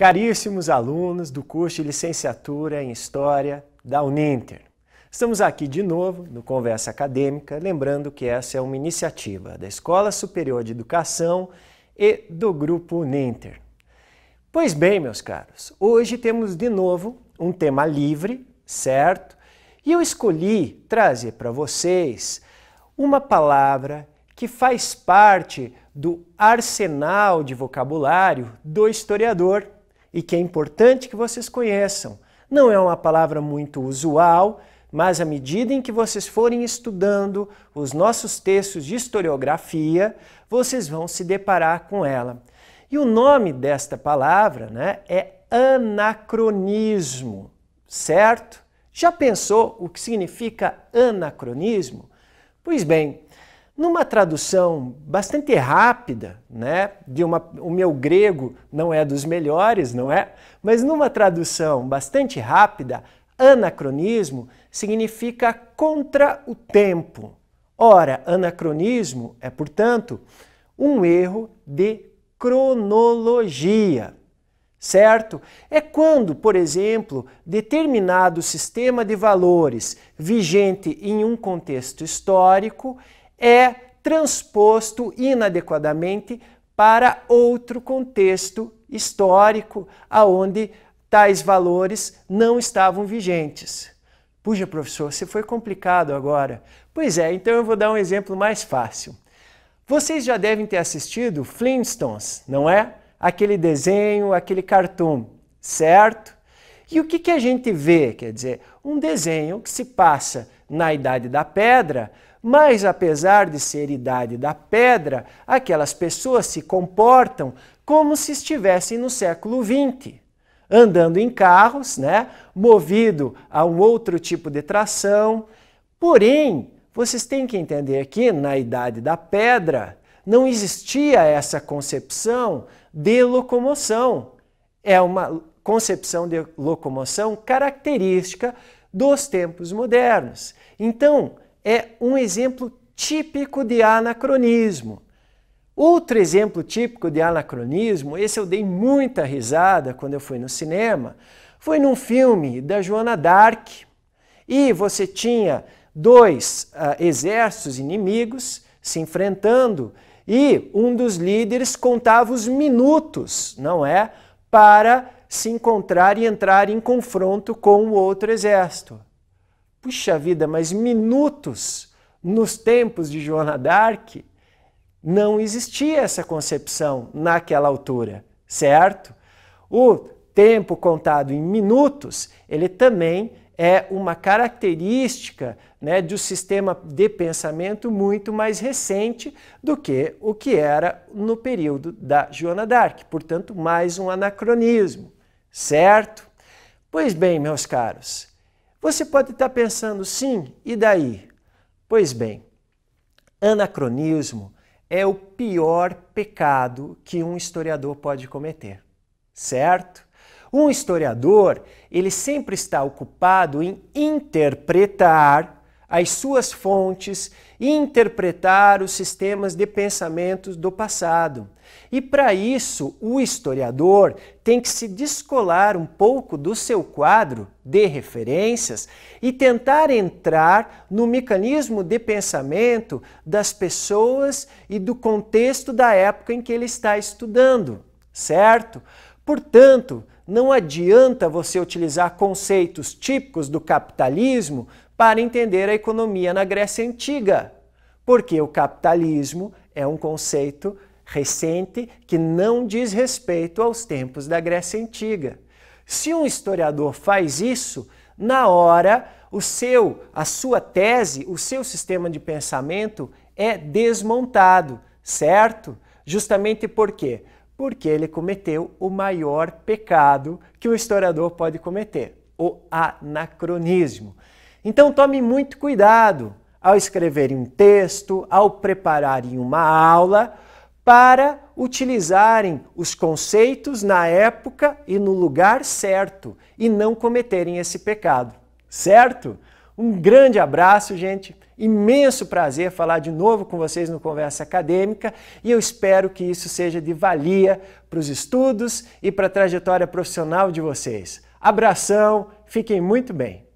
Caríssimos alunos do curso de Licenciatura em História da Uninter. Estamos aqui de novo no Conversa Acadêmica, lembrando que essa é uma iniciativa da Escola Superior de Educação e do Grupo Uninter. Pois bem, meus caros, hoje temos de novo um tema livre, certo? E eu escolhi trazer para vocês uma palavra que faz parte do arsenal de vocabulário do historiador e que é importante que vocês conheçam. Não é uma palavra muito usual, mas à medida em que vocês forem estudando os nossos textos de historiografia, vocês vão se deparar com ela. E o nome desta palavra né, é anacronismo, certo? Já pensou o que significa anacronismo? Pois bem, numa tradução bastante rápida, né, de uma, o meu grego não é dos melhores, não é? Mas numa tradução bastante rápida, anacronismo significa contra o tempo. Ora, anacronismo é, portanto, um erro de cronologia, certo? É quando, por exemplo, determinado sistema de valores vigente em um contexto histórico é transposto inadequadamente para outro contexto histórico aonde tais valores não estavam vigentes. Puxa, professor, você foi complicado agora. Pois é, então eu vou dar um exemplo mais fácil. Vocês já devem ter assistido Flintstones, não é? Aquele desenho, aquele cartoon, certo? E o que, que a gente vê? Quer dizer, um desenho que se passa na Idade da Pedra, mas, apesar de ser idade da pedra, aquelas pessoas se comportam como se estivessem no século XX, andando em carros, né, movido a um outro tipo de tração. Porém, vocês têm que entender que na idade da pedra não existia essa concepção de locomoção. É uma concepção de locomoção característica dos tempos modernos. Então, é um exemplo típico de anacronismo. Outro exemplo típico de anacronismo, esse eu dei muita risada quando eu fui no cinema, foi num filme da Joana Dark e você tinha dois uh, exércitos inimigos se enfrentando e um dos líderes contava os minutos, não é? Para se encontrar e entrar em confronto com o outro exército. Puxa vida, mas minutos nos tempos de Joana d'Arc não existia essa concepção naquela altura, certo? O tempo contado em minutos, ele também é uma característica né, de um sistema de pensamento muito mais recente do que o que era no período da Joana d'Arc, portanto, mais um anacronismo, certo? Pois bem, meus caros, você pode estar pensando, sim, e daí? Pois bem, anacronismo é o pior pecado que um historiador pode cometer, certo? Um historiador, ele sempre está ocupado em interpretar as suas fontes e interpretar os sistemas de pensamentos do passado. E para isso, o historiador tem que se descolar um pouco do seu quadro de referências e tentar entrar no mecanismo de pensamento das pessoas e do contexto da época em que ele está estudando, certo? Portanto, não adianta você utilizar conceitos típicos do capitalismo para entender a economia na Grécia Antiga, porque o capitalismo é um conceito recente que não diz respeito aos tempos da Grécia Antiga. Se um historiador faz isso, na hora o seu, a sua tese, o seu sistema de pensamento é desmontado, certo? Justamente por quê? Porque ele cometeu o maior pecado que um historiador pode cometer, o anacronismo. Então tome muito cuidado ao escrever um texto, ao prepararem uma aula, para utilizarem os conceitos na época e no lugar certo e não cometerem esse pecado, certo? Um grande abraço, gente. Imenso prazer falar de novo com vocês no Conversa Acadêmica e eu espero que isso seja de valia para os estudos e para a trajetória profissional de vocês. Abração, fiquem muito bem.